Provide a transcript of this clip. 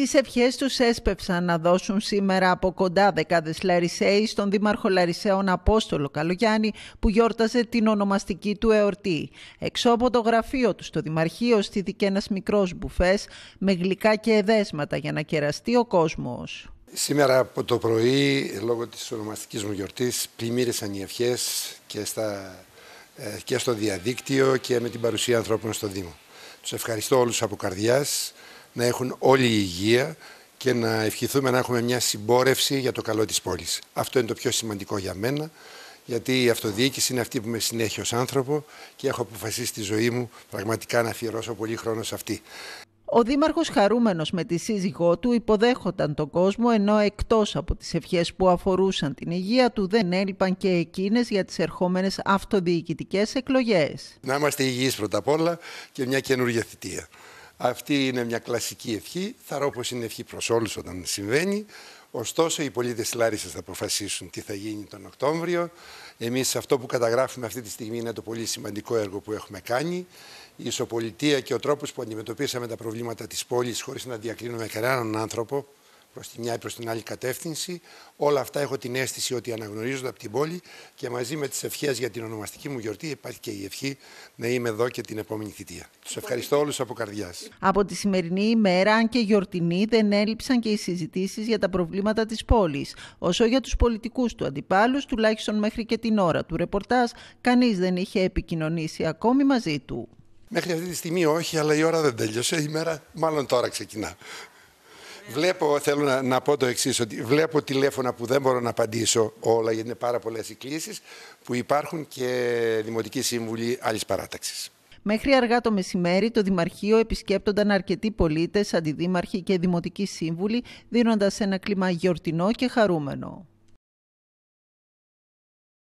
Τις ευχές τους έσπευσαν να δώσουν σήμερα από κοντά δεκάδες Λαρισαίοι στον Δήμαρχο Λαρισαίων Απόστολο Καλογιάννη που γιόρταζε την ονομαστική του εορτή. Εξώ από το γραφείο του στο Δημαρχείο στήθηκε ένας μικρός μπουφές με γλυκά και εδέσματα για να κεραστεί ο κόσμος. Σήμερα από το πρωί, λόγω της ονομαστικής μου γιορτής, πλημμύρισαν οι ευχές και, ε, στο διαδίκτυο και με την παρουσία ανθρώπων στο Δήμο. Τους ευχαριστώ όλους από καρδιάς να έχουν όλη η υγεία και να ευχηθούμε να έχουμε μια συμπόρευση για το καλό της πόλης. Αυτό είναι το πιο σημαντικό για μένα, γιατί η αυτοδιοίκηση είναι αυτή που με συνέχει ως άνθρωπο και έχω αποφασίσει τη ζωή μου πραγματικά να αφιερώσω πολύ χρόνο σε αυτή. Ο Δήμαρχος χαρούμενος με τη σύζυγό του υποδέχονταν τον κόσμο ενώ εκτός από τις ευχές που αφορούσαν την υγεία του δεν έλειπαν και εκείνες για τις ερχόμενες αυτοδιοικητικές εκλογές. Να είμαστε υγιείς πρώτα απ' όλα και μια καινούργια θητεία. Αυτή είναι μια κλασική ευχή. Θα ρω πως είναι ευχή προς όλους όταν συμβαίνει. Ωστόσο, οι πολίτες Λάρισας θα αποφασίσουν τι θα γίνει τον Οκτώβριο. Εμείς αυτό που καταγράφουμε αυτή τη στιγμή είναι το πολύ σημαντικό έργο που έχουμε κάνει. Η ισοπολιτεία και ο τρόπος που αντιμετωπίσαμε τα προβλήματα της πόλης χωρίς να διακρίνουμε κανέναν άνθρωπο, προς τη μια ή προς την άλλη κατεύθυνση. Όλα αυτά έχω την αίσθηση ότι αναγνωρίζονται από την πόλη και μαζί με τις ευχές για την ονομαστική μου γιορτή υπάρχει και η ευχή να είμαι εδώ και την επόμενη θητεία. Τους ευχαριστώ όλους από καρδιάς. Από τη σημερινή ημέρα, αν και γιορτινή, δεν έλειψαν και οι συζητήσεις για τα προβλήματα της πόλης, Όσο για τους πολιτικούς του αντιπάλους, τουλάχιστον μέχρι και την ώρα του ρεπορτάζ, κανείς δεν είχε επικοινωνήσει ακόμη μαζί του. Μέχρι αυτή τη στιγμή όχι, αλλά η ώρα δεν τέλειωσε. Η μέρα μάλλον τώρα ξεκινά. Βλέπω, θέλω να, να πω το εξής, ότι βλέπω τηλέφωνα που δεν μπορώ να απαντήσω όλα, γιατί είναι πάρα πολλές οι που υπάρχουν και δημοτικοί σύμβουλοι άλλης παράταξης. Μέχρι αργά το μεσημέρι, το Δημαρχείο επισκέπτονταν αρκετοί πολίτες, αντιδήμαρχοι και δημοτικοί σύμβουλοι, δίνοντας ένα κλίμα γιορτινό και χαρούμενο.